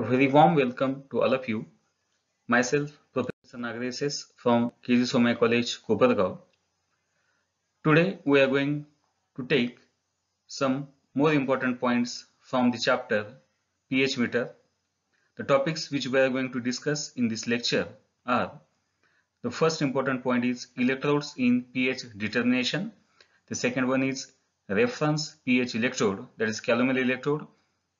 A very warm welcome to all of you. Myself, Professor Nagreses from KG Somaya College, Kopargaon. Today we are going to take some more important points from the chapter pH meter. The topics which we are going to discuss in this lecture are the first important point is electrodes in pH determination. The second one is reference pH electrode that is calomel electrode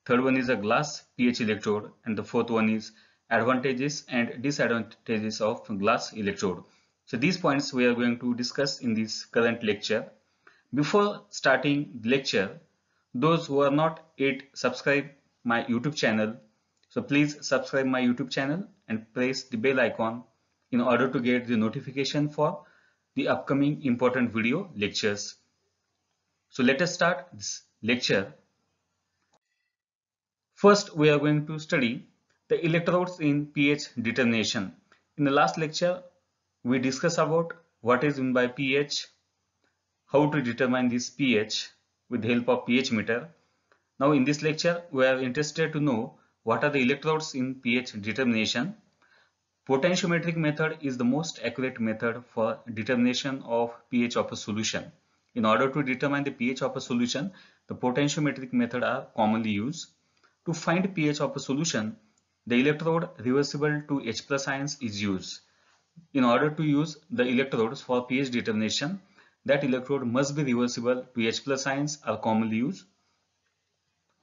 Third one is a glass pH electrode and the fourth one is advantages and disadvantages of glass electrode. So these points we are going to discuss in this current lecture. Before starting the lecture, those who are not yet subscribe my YouTube channel. So please subscribe my YouTube channel and press the bell icon in order to get the notification for the upcoming important video lectures. So let us start this lecture. First, we are going to study the electrodes in pH determination. In the last lecture, we discussed about what is meant by pH, how to determine this pH with the help of pH meter. Now in this lecture, we are interested to know what are the electrodes in pH determination. Potentiometric method is the most accurate method for determination of pH of a solution. In order to determine the pH of a solution, the potentiometric method are commonly used. To find pH of a solution, the electrode reversible to H plus ions is used. In order to use the electrodes for pH determination, that electrode must be reversible to H plus ions are commonly used.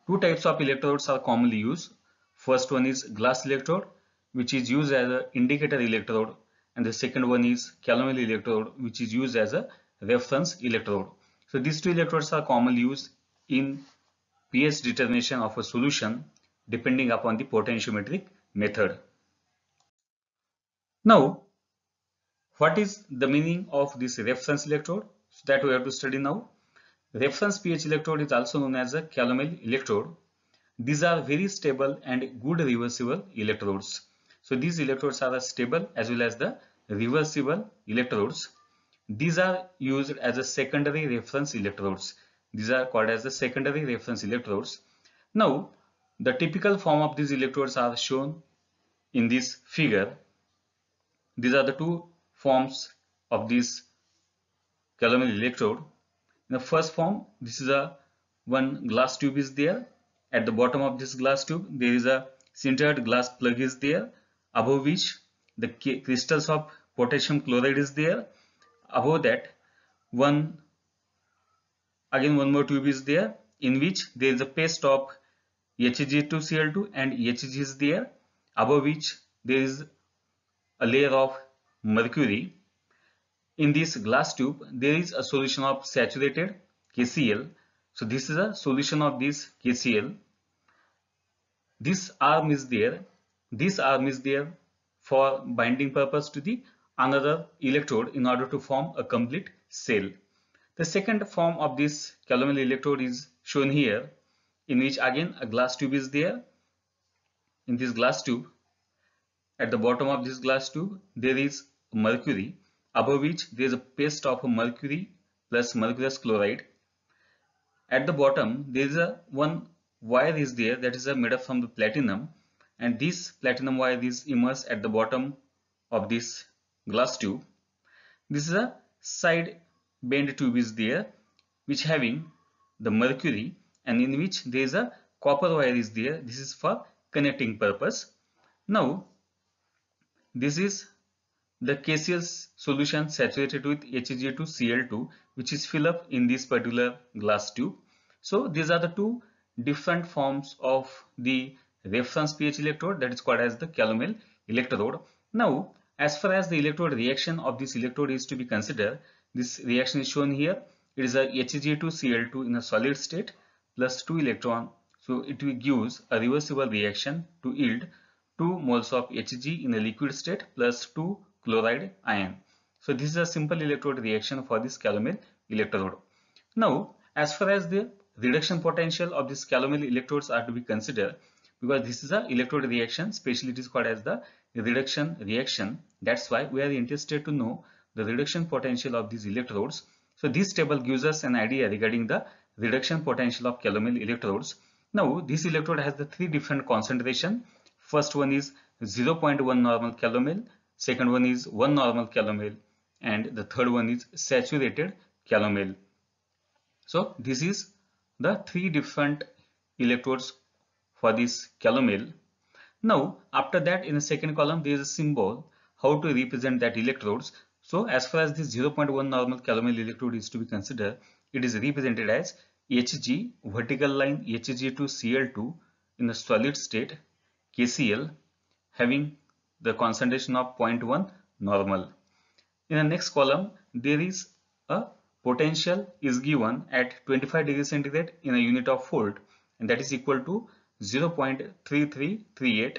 Two types of electrodes are commonly used. First one is glass electrode, which is used as an indicator electrode, and the second one is calomel electrode, which is used as a reference electrode. So these two electrodes are commonly used in pH determination of a solution depending upon the potentiometric method. Now, what is the meaning of this reference electrode? So that we have to study now. Reference pH electrode is also known as a calomel electrode. These are very stable and good reversible electrodes. So these electrodes are stable as well as the reversible electrodes. These are used as a secondary reference electrodes. These are called as the secondary reference electrodes. Now, the typical form of these electrodes are shown in this figure. These are the two forms of this calomel electrode. In the first form, this is a one glass tube is there. At the bottom of this glass tube, there is a sintered glass plug is there, above which the crystals of potassium chloride is there. Above that, one again one more tube is there in which there is a paste of HG2Cl2 and HG is there above which there is a layer of mercury. In this glass tube there is a solution of saturated KCl. So this is a solution of this KCl. This arm is there. This arm is there for binding purpose to the another electrode in order to form a complete cell. The second form of this calomel electrode is shown here in which again a glass tube is there. In this glass tube, at the bottom of this glass tube, there is mercury above which there is a paste of mercury plus mercurous chloride. At the bottom, there is a one wire is there that is made up from the platinum and this platinum wire is immersed at the bottom of this glass tube. This is a side bend tube is there which having the mercury and in which there is a copper wire is there this is for connecting purpose now this is the KCl solution saturated with HG2Cl2 which is filled up in this particular glass tube. So these are the two different forms of the reference pH electrode that is called as the calomel electrode. Now as far as the electrode reaction of this electrode is to be considered this reaction is shown here. It is a hg 2 cl 2 in a solid state plus 2 electron. So it will gives a reversible reaction to yield 2 moles of Hg in a liquid state plus 2 chloride ion. So this is a simple electrode reaction for this calomel electrode. Now as far as the reduction potential of this calomel electrodes are to be considered because this is a electrode reaction specially it is called as the reduction reaction that's why we are interested to know the reduction potential of these electrodes. So this table gives us an idea regarding the reduction potential of calomel electrodes. Now this electrode has the three different concentration. First one is 0.1 normal calomel, second one is 1 normal calomel and the third one is saturated calomel. So this is the three different electrodes for this calomel. Now after that in the second column there is a symbol how to represent that electrodes. So as far as this 0.1 normal calomel electrode is to be considered, it is represented as Hg vertical line Hg to Cl2 in a solid state KCl having the concentration of 0.1 normal. In the next column, there is a potential is given at 25 degree centigrade in a unit of volt and that is equal to 0.3338.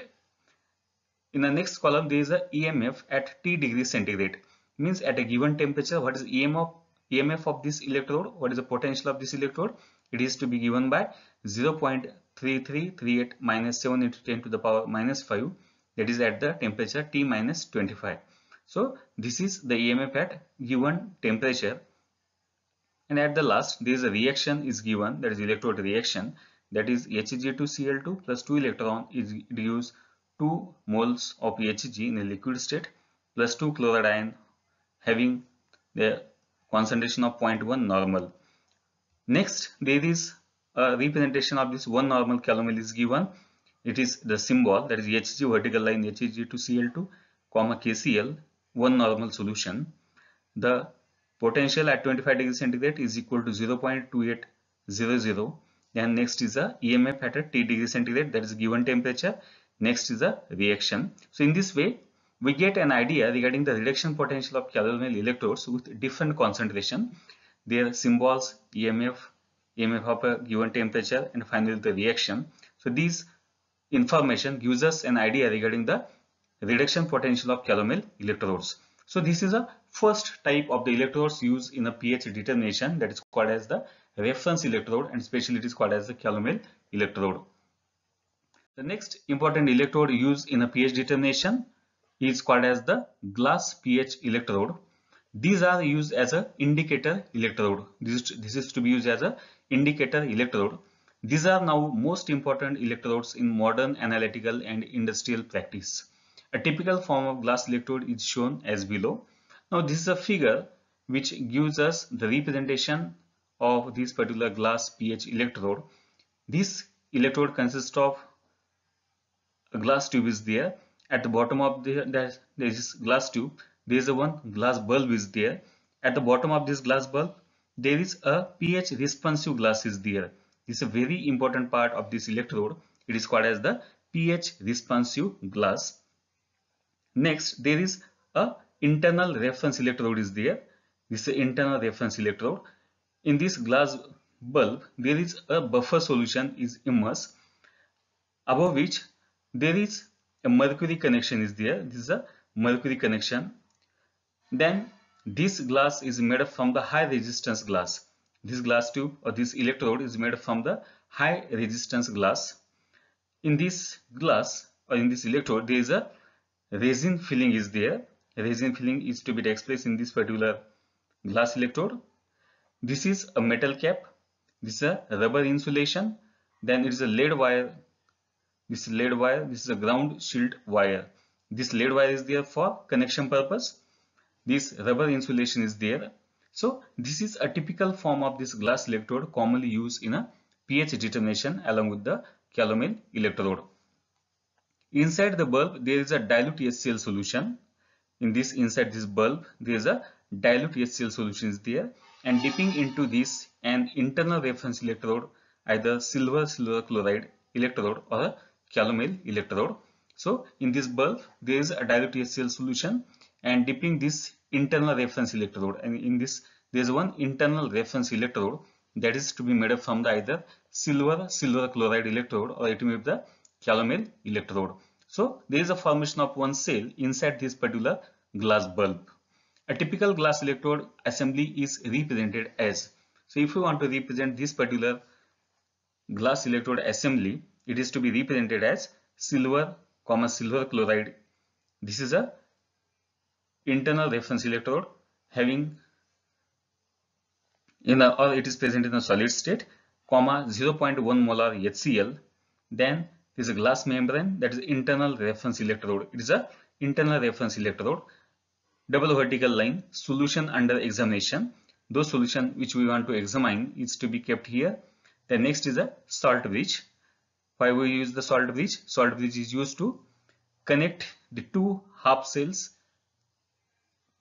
In the next column, there is a EMF at T degree centigrade means at a given temperature what is EMF, EMF of this electrode what is the potential of this electrode it is to be given by 0.3338 minus 7 into 10 to the power minus 5 that is at the temperature T minus 25 so this is the EMF at given temperature and at the last there is a reaction is given that is electrode reaction that is HG2Cl2 plus 2 electron is gives 2 moles of HG in a liquid state plus 2 chloride ion having the concentration of 0.1 normal. Next, there is a representation of this one normal calomel is given. It is the symbol that is HG vertical line HG to Cl2 comma KCl one normal solution. The potential at 25 degree centigrade is equal to 0.2800 and next is a EMF at a T degree centigrade that is given temperature. Next is a reaction. So in this way we get an idea regarding the reduction potential of calomel electrodes with different concentration, their symbols, EMF, EMF of a given temperature, and finally the reaction. So these information gives us an idea regarding the reduction potential of calomel electrodes. So this is a first type of the electrodes used in a pH determination that is called as the reference electrode and especially it is called as the calomel electrode. The next important electrode used in a pH determination is called as the glass pH electrode. These are used as a indicator electrode. This, this is to be used as a indicator electrode. These are now most important electrodes in modern analytical and industrial practice. A typical form of glass electrode is shown as below. Now this is a figure which gives us the representation of this particular glass pH electrode. This electrode consists of a glass tube is there at the bottom of the, this glass tube there is a one glass bulb is there at the bottom of this glass bulb there is a pH responsive glass is there this is a very important part of this electrode it is called as the pH responsive glass next there is a internal reference electrode is there this is internal reference electrode in this glass bulb there is a buffer solution is immersed above which there is a mercury connection is there this is a mercury connection then this glass is made up from the high resistance glass this glass tube or this electrode is made up from the high resistance glass in this glass or in this electrode there is a resin filling is there resin filling is to be takes place in this particular glass electrode this is a metal cap this is a rubber insulation then it is a lead wire this lead wire, this is a ground shield wire. This lead wire is there for connection purpose. This rubber insulation is there. So this is a typical form of this glass electrode commonly used in a pH determination along with the calomel electrode. Inside the bulb, there is a dilute HCl solution. In this, inside this bulb, there is a dilute HCl solution is there. And dipping into this, an internal reference electrode, either silver silver chloride electrode or a calomel electrode. So in this bulb there is a dilute HCl solution and dipping this internal reference electrode and in this there is one internal reference electrode that is to be made up from the either silver silver chloride electrode or it may be the calomel electrode. So there is a formation of one cell inside this particular glass bulb. A typical glass electrode assembly is represented as. So if you want to represent this particular glass electrode assembly, it is to be represented as silver comma silver chloride this is a internal reference electrode having in the or it is present in the solid state comma 0.1 molar HCl then is a glass membrane that is internal reference electrode it is a internal reference electrode double vertical line solution under examination those solution which we want to examine is to be kept here the next is a salt bridge why we use the salt bridge? Salt bridge is used to connect the two half cells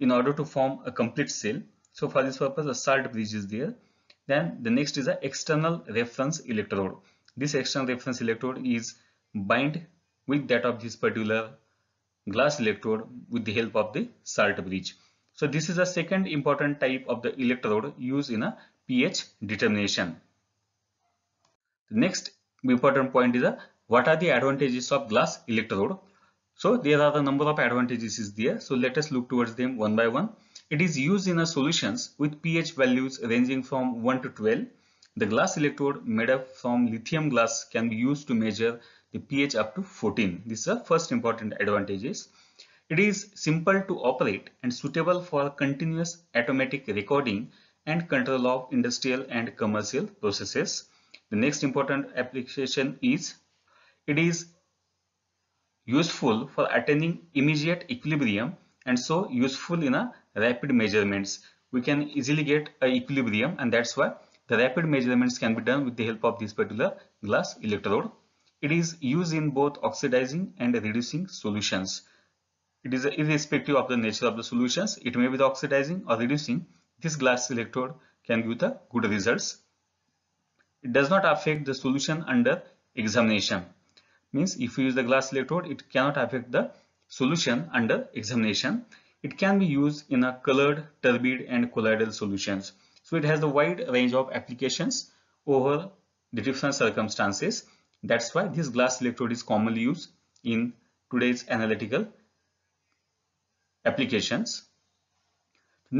in order to form a complete cell. So for this purpose, a salt bridge is there. Then the next is an external reference electrode. This external reference electrode is bind with that of this particular glass electrode with the help of the salt bridge. So this is a second important type of the electrode used in a pH determination. The next important point is uh, what are the advantages of glass electrode so there are the number of advantages is there so let us look towards them one by one it is used in solutions with ph values ranging from 1 to 12 the glass electrode made up from lithium glass can be used to measure the ph up to 14 this is the first important advantages it is simple to operate and suitable for continuous automatic recording and control of industrial and commercial processes. The next important application is it is useful for attaining immediate equilibrium and so useful in a rapid measurements. We can easily get a equilibrium and that's why the rapid measurements can be done with the help of this particular glass electrode. It is used in both oxidizing and reducing solutions. It is irrespective of the nature of the solutions, it may be the oxidizing or reducing, this glass electrode can give the good results it does not affect the solution under examination means if you use the glass electrode it cannot affect the solution under examination it can be used in a colored turbid and colloidal solutions so it has a wide range of applications over the different circumstances that's why this glass electrode is commonly used in today's analytical applications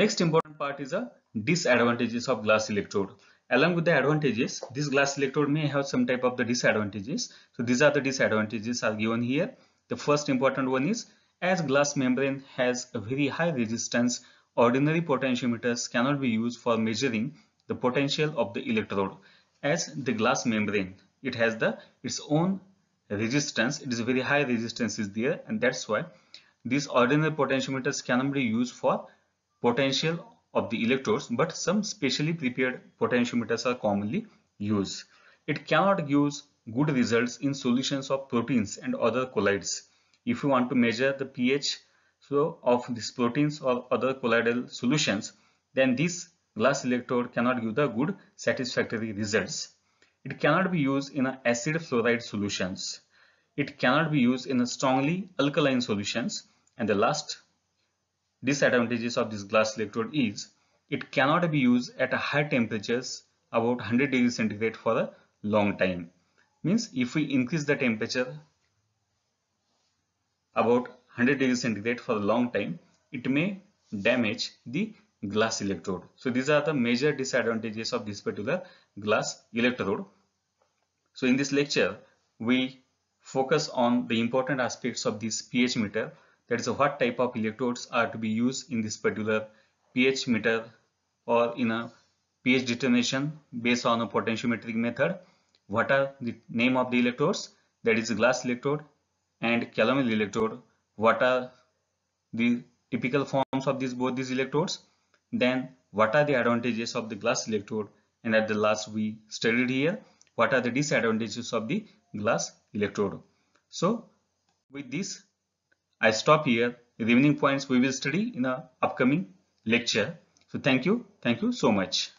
next important part is the disadvantages of glass electrode along with the advantages this glass electrode may have some type of the disadvantages so these are the disadvantages are given here the first important one is as glass membrane has a very high resistance ordinary potentiometers cannot be used for measuring the potential of the electrode as the glass membrane it has the its own resistance it is very high resistance is there and that's why these ordinary potentiometers cannot be used for potential of the electrodes but some specially prepared potentiometers are commonly used. It cannot give good results in solutions of proteins and other colloids. If you want to measure the pH so of these proteins or other colloidal solutions, then this glass electrode cannot give the good satisfactory results. It cannot be used in acid fluoride solutions. It cannot be used in strongly alkaline solutions. And the last disadvantages of this glass electrode is it cannot be used at high temperatures about 100 degrees centigrade for a long time means if we increase the temperature about 100 degrees centigrade for a long time it may damage the glass electrode so these are the major disadvantages of this particular glass electrode so in this lecture we focus on the important aspects of this pH meter that is what type of electrodes are to be used in this particular pH meter or in a pH determination based on a potentiometric method. What are the name of the electrodes? That is glass electrode and calomel electrode. What are the typical forms of these both these electrodes? Then what are the advantages of the glass electrode? And at the last we studied here, what are the disadvantages of the glass electrode? So with this I stop here. The remaining points we will study in the upcoming lecture. So thank you. Thank you so much.